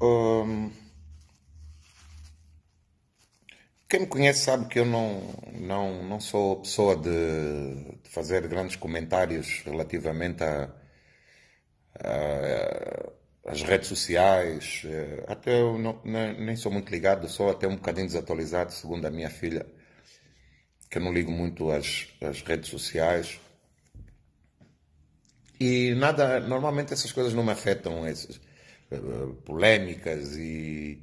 Hum, quem me conhece sabe que eu não, não, não sou pessoa de, de fazer grandes comentários relativamente a, a, as redes sociais. Eh, até eu não, nem sou muito ligado, sou até um bocadinho desatualizado, segundo a minha filha, que eu não ligo muito às, às redes sociais. E nada, normalmente essas coisas não me afetam. Esses, polémicas eh, polêmicas e,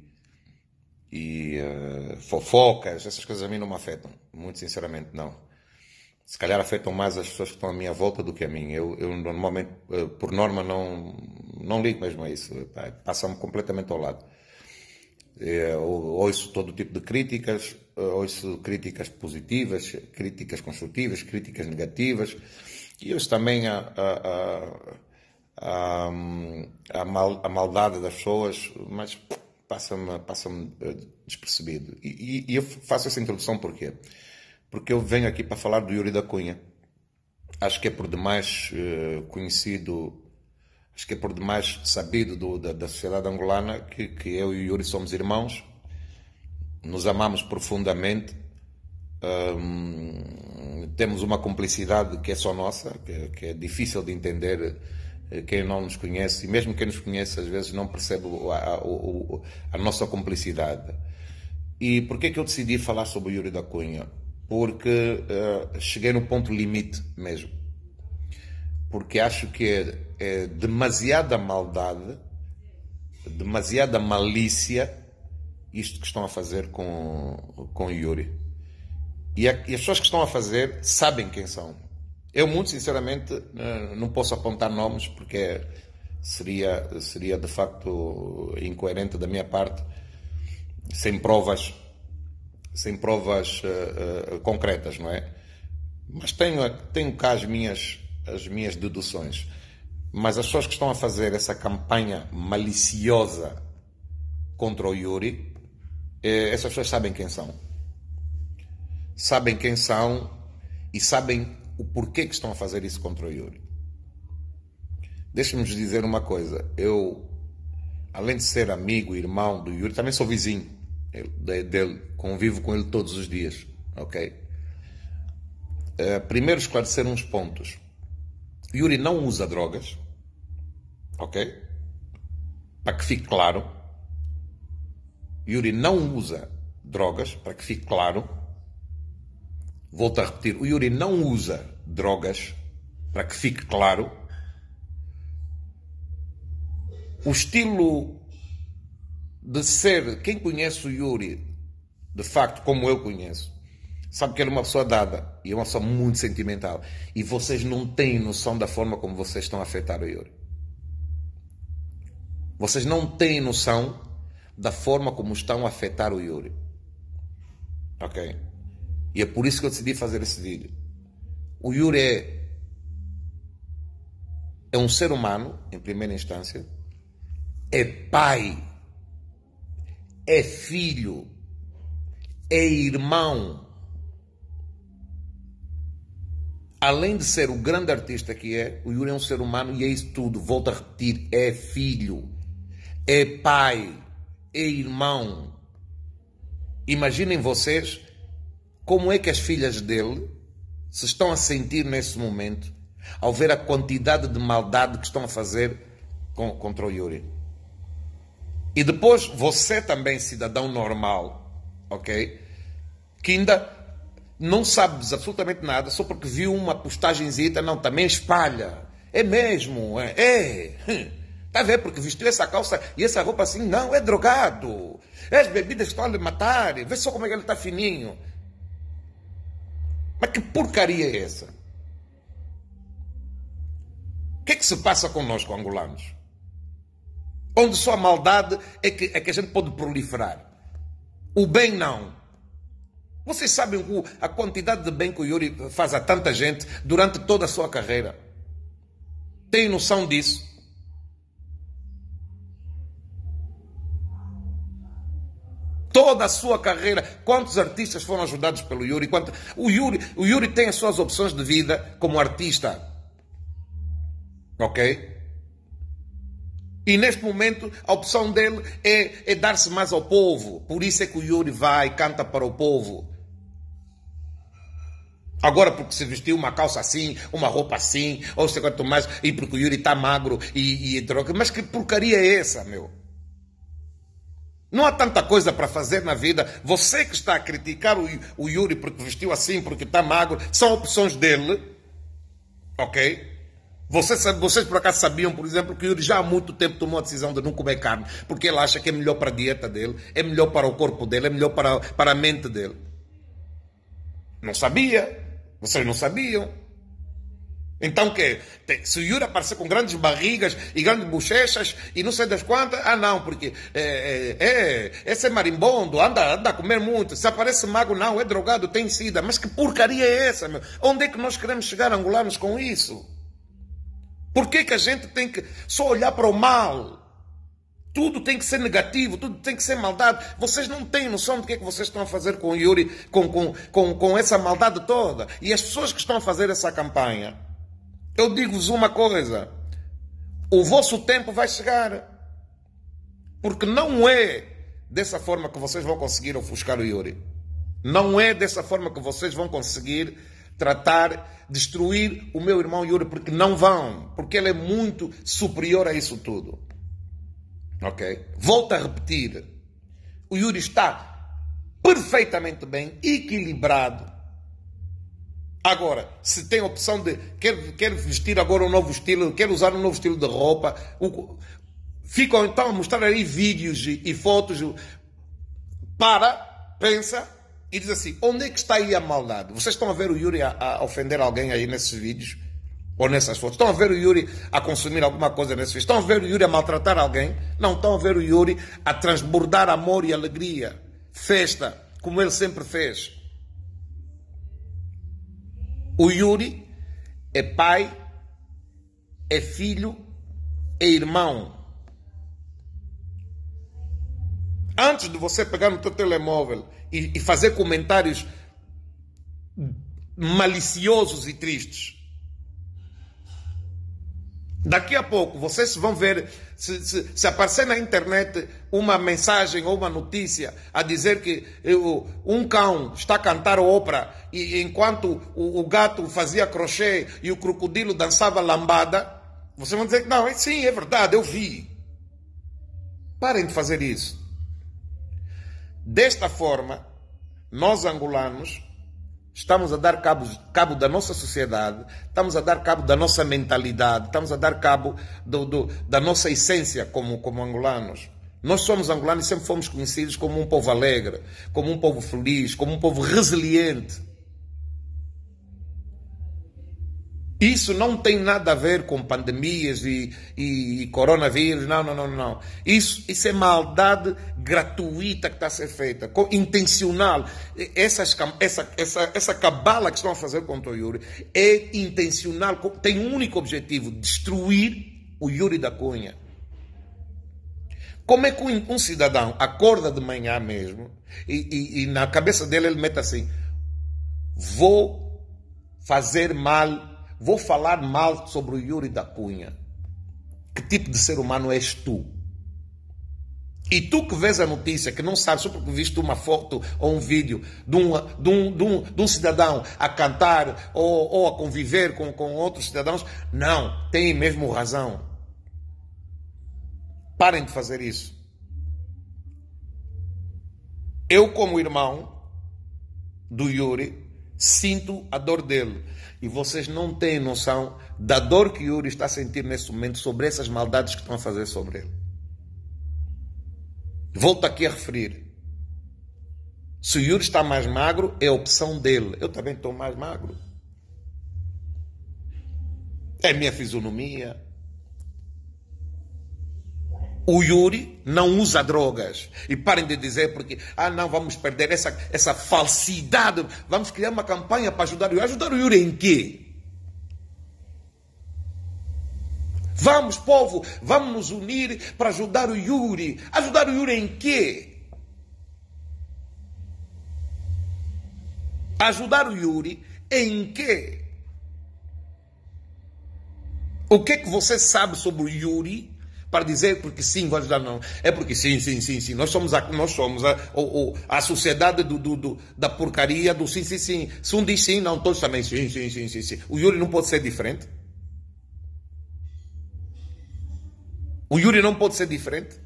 e uh, fofocas, essas coisas a mim não me afetam, muito sinceramente não. Se calhar afetam mais as pessoas que estão à minha volta do que a mim. Eu, eu normalmente, uh, por norma, não, não ligo mesmo a isso. Passa-me completamente ao lado. É, ouço todo tipo de críticas, ouço críticas positivas, críticas construtivas, críticas negativas, e ouço também a, a, a à, a mal, maldade das pessoas, mas passa-me passa eh, despercebido. E, e, e, eu faço essa introdução porquê? Porque eu venho aqui para falar do Yuri da Cunha. Acho que é por demais eh, conhecido, acho que é por demais sabido do, da, da, sociedade angolana que, que eu e o Yuri somos irmãos, nos amamos profundamente, temos uma cumplicidade que é só nossa, que, é, que é difícil de entender eh, quem não nos conhece, e mesmo quem nos conhece, às vezes não percebe a, a, a, nossa complicidade. E por que é que eu decidi falar sobre o Yuri da Cunha? Porque uh, cheguei no ponto limite mesmo. Porque acho que é, é demasiada maldade, demasiada malícia, isto que estão a fazer com, com o Yuri. E, e as pessoas que estão a fazer sabem quem são eu, muito sinceramente, eh, não posso apontar nomes porque seria, seria de facto incoerente da minha parte, sem provas, sem provas uh, uh, concretas, não é? Mas tenho, tenho cá as minhas, as minhas deduções. Mas as pessoas que estão a fazer essa campanha maliciosa contra o Yuri, eh, essas pessoas sabem quem são. Sabem quem são e sabem o porquê que estão a fazer isso contra o Yuri. Deixa-me dizer uma coisa. Eu, além de ser amigo, irmão do Yuri, também sou vizinho dele. Convivo com ele todos os dias. Ok? Eh, primeiro esclarecer uns pontos. Yuri não usa drogas. Ok? Para que fique claro. Yuri não usa drogas, para que fique claro volto a repetir, o Yuri não usa drogas, para que fique claro. O estilo de ser, quem conhece o Yuri, de facto, como eu conheço, sabe que ele é uma pessoa dada e é uma pessoa muito sentimental. E vocês não têm noção da forma como vocês estão a afetar o Yuri. Vocês não têm noção da forma como estão a afetar o Yuri. Ok? E é por isso que eu decidi fazer esse vídeo. O Yuri é, é um ser humano, em primeira instância, é pai, é filho, é irmão. Além de ser o grande artista que é, o Yuri é um ser humano e é isso tudo. Volto a repetir: é filho, é pai, é irmão. Imaginem vocês como é que as filhas dele se estão a sentir nesse momento ao ver a quantidade de maldade que estão a fazer com, contra o Yuri. E depois você também, cidadão normal, ok? Que ainda não sabes absolutamente nada só porque viu uma postagenzita, não, também espalha. É mesmo, é. é. Está hum. a ver? Porque vestiu essa calça e essa roupa assim, não, é drogado. É as bebidas que estão a lhe matar. Vê só como é que ele está fininho. Mas que porcaria é essa? O que é que se passa connosco, angolanos? Onde só a maldade é que, é que a gente pode proliferar. O bem não. Vocês sabem a quantidade de bem que o Yuri faz a tanta gente durante toda a sua carreira. Tem noção disso? toda a sua carreira. Quantos artistas foram ajudados pelo Yuri? Quanto... O, Yuri o Yuri tem as suas opções de vida como artista. Ok? E neste momento a opção dele é, é dar-se mais ao povo. Por isso é que o Yuri vai e canta para o povo. Agora, porque se vestiu uma calça assim, uma roupa assim, ou sei quanto mais, e porque o Yuri está magro e, e droga. Mas que porcaria é essa, meu? Não há tanta coisa para fazer na vida. Você que está a criticar o, Yuri porque vestiu assim, porque está magro, são opções dele. Ok? Vocês, vocês por acaso sabiam, por exemplo, que o Yuri já há muito tempo tomou a decisão de não comer carne, porque ele acha que é melhor para a dieta dele, é melhor para o corpo dele, é melhor para, para a mente dele. Não sabia. Vocês não sabiam. Então que se o Yuri aparecer com grandes barrigas e grandes bochechas e não sei das quantas, ah não, porque é, é, é, esse é marimbondo, anda, anda a comer muito, se aparece mago não, é drogado, tem sida, mas que porcaria é essa? Meu? Onde é que nós queremos chegar angolanos com isso? Por que, que a gente tem que só olhar para o mal? Tudo tem que ser negativo, tudo tem que ser maldade. Vocês não têm noção do que é que vocês estão a fazer com o Yuri, com, com, com, com essa maldade toda. E as pessoas que estão a fazer essa campanha eu digo-vos uma coisa: o vosso tempo vai chegar. Porque não é dessa forma que vocês vão conseguir ofuscar o Yuri. Não é dessa forma que vocês vão conseguir tratar, destruir o meu irmão Yuri, porque não vão, porque ele é muito superior a isso tudo. Ok? Volto a repetir: o Yuri está perfeitamente bem, equilibrado, Agora, se tem opção de quer, quer vestir agora um novo estilo, quer usar um novo estilo de roupa, o, ficam então a mostrar aí vídeos e, e fotos. Para, pensa, e diz assim: onde é que está aí a maldade? Vocês estão a ver o Yuri a, a, ofender alguém aí nesses vídeos ou nessas fotos? Estão a ver o Yuri a consumir alguma coisa nesses vídeos? Estão a ver o Yuri a maltratar alguém? Não, estão a ver o Yuri a transbordar amor e alegria, festa, como ele sempre fez. O Yuri é pai, é filho, é irmão. Antes de você pegar no teu telemóvel e, e fazer comentários maliciosos e tristes, Daqui a pouco vocês vão ver, se, se, se, aparecer na internet uma mensagem ou uma notícia a dizer que eu, eh, um cão está a cantar ópera e enquanto o, o, gato fazia crochê e o crocodilo dançava lambada, vocês vão dizer que não, é, sim, é verdade, eu vi. Parem de fazer isso. Desta forma, nós angolanos Estamos a dar cabo, cabo, da nossa sociedade, estamos a dar cabo da nossa mentalidade, estamos a dar cabo do, do, da nossa essência como, como angolanos. Nós somos angolanos e sempre fomos conhecidos como um povo alegre, como um povo feliz, como um povo resiliente. Isso não tem nada a ver com pandemias e, e, e coronavírus, não, não, não, não. Isso, isso é maldade gratuita que está a ser feita, com, intencional. Essas, essa, essa, essa cabala que estão a fazer contra o Yuri é intencional, tem um único objetivo: destruir o Yuri da Cunha. Como é que um cidadão acorda de manhã mesmo e, e, e, na cabeça dele ele mete assim: vou fazer mal Vou falar mal sobre o Yuri da Cunha. Que tipo de ser humano és tu? E tu que vês a notícia, que não sabes, só porque viste uma foto ou um vídeo de um, de um, de um, de um cidadão a cantar ou, ou a conviver com, com outros cidadãos, não, tem mesmo razão. Parem de fazer isso. Eu, como irmão do Yuri, Sinto a dor dele. E vocês não têm noção da dor que Yuri está sentindo nesse momento sobre essas maldades que estão a fazer sobre ele. Volto aqui a referir. Se o Yuri está mais magro, é opção dele. Eu também estou mais magro. É minha fisionomia, o Yuri não usa drogas. E parem de dizer porque, ah, não, vamos perder essa, essa falsidade. Vamos criar uma campanha para ajudar o Yuri. Ajudar o Yuri em quê? Vamos, povo, vamos nos unir para ajudar o Yuri. Ajudar o Yuri em quê? Ajudar o Yuri em quê? O que, é que você sabe sobre o Yuri? para dizer porque sim, vou ajudar, não. É porque sim, sim, sim, sim. Nós somos a, nós somos a, a, a sociedade do, do, do, da porcaria do sim, sim, sim. Se um diz sim, não, todos também sim, sim, sim, sim, sim. O Yuri não pode ser diferente? O Yuri não pode ser diferente?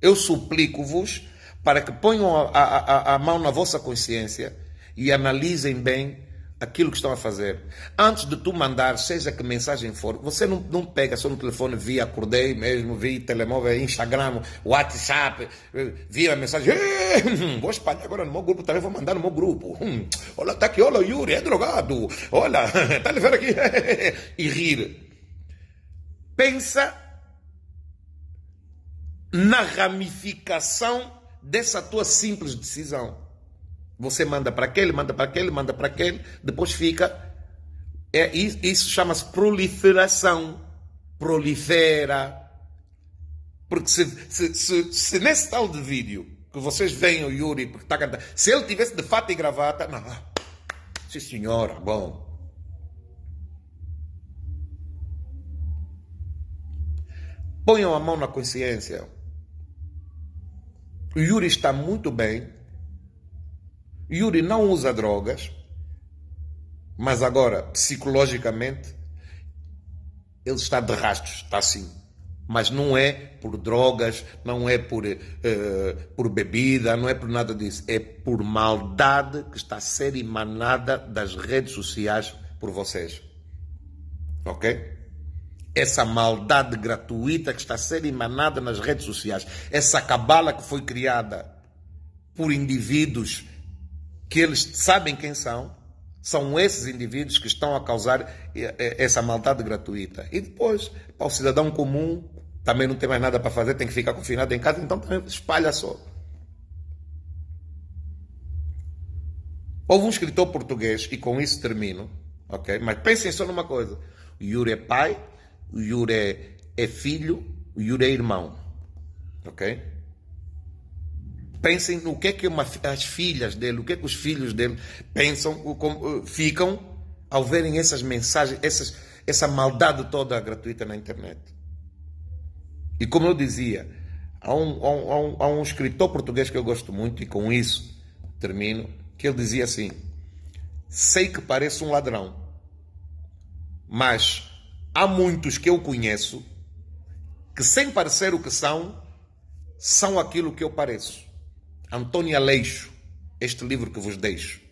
Eu suplico-vos para que ponham a, a, a mão na vossa consciência e analisem bem aquilo que estão a fazer. Antes de tu mandar, seja que mensagem for, você não, não pega só no telefone, vi, acordei mesmo, vi telemóvel, Instagram, WhatsApp, eh, a mensagem, eh, hum, vou espalhar agora no meu grupo, também vou mandar no meu grupo. Hum, olha, tá aqui, olha o Yuri, é drogado, olha, tá levando aqui, e rir. Pensa na ramificação dessa tua simples decisão. Você manda para aquele, manda para aquele, manda para aquele, depois fica. É, isso chama-se proliferação. Prolifera. Porque se, se, se, se, nesse tal de vídeo que vocês veem o Yuri, porque está cantando, se ele tivesse de fato e gravata, não. Ah, sim, senhora, bom. Ponham a mão na consciência. O Yuri está muito bem Yuri não usa drogas, mas agora, psicologicamente, ele está de rastros, está assim. Mas não é por drogas, não é por, uh, por bebida, não é por nada disso. É por maldade que está a ser emanada das redes sociais por vocês. Ok? Essa maldade gratuita que está a ser emanada nas redes sociais, essa cabala que foi criada por indivíduos que eles sabem quem são, são esses indivíduos que estão a causar eh, eh, essa maldade gratuita. E depois, para o cidadão comum, também não tem mais nada para fazer, tem que ficar confinado em casa, então também espalha só. Houve um escritor português, e com isso termino, ok? Mas pensem só numa coisa: o Yuri é pai, o Yuri é, é filho, o Yuri é irmão, ok? pensem no que é que uma, as filhas dele, o que é que os filhos dele pensam, como, eh, ficam ao verem essas mensagens, essas, essa maldade toda gratuita na internet. E como eu dizia, há um, há, um, há um escritor português que eu gosto muito, e com isso termino, que ele dizia assim: Sei que pareço um ladrão, mas há muitos que eu conheço que, sem parecer o que são, são aquilo que eu pareço. Antônio Aleixo, este livro que vos deixo.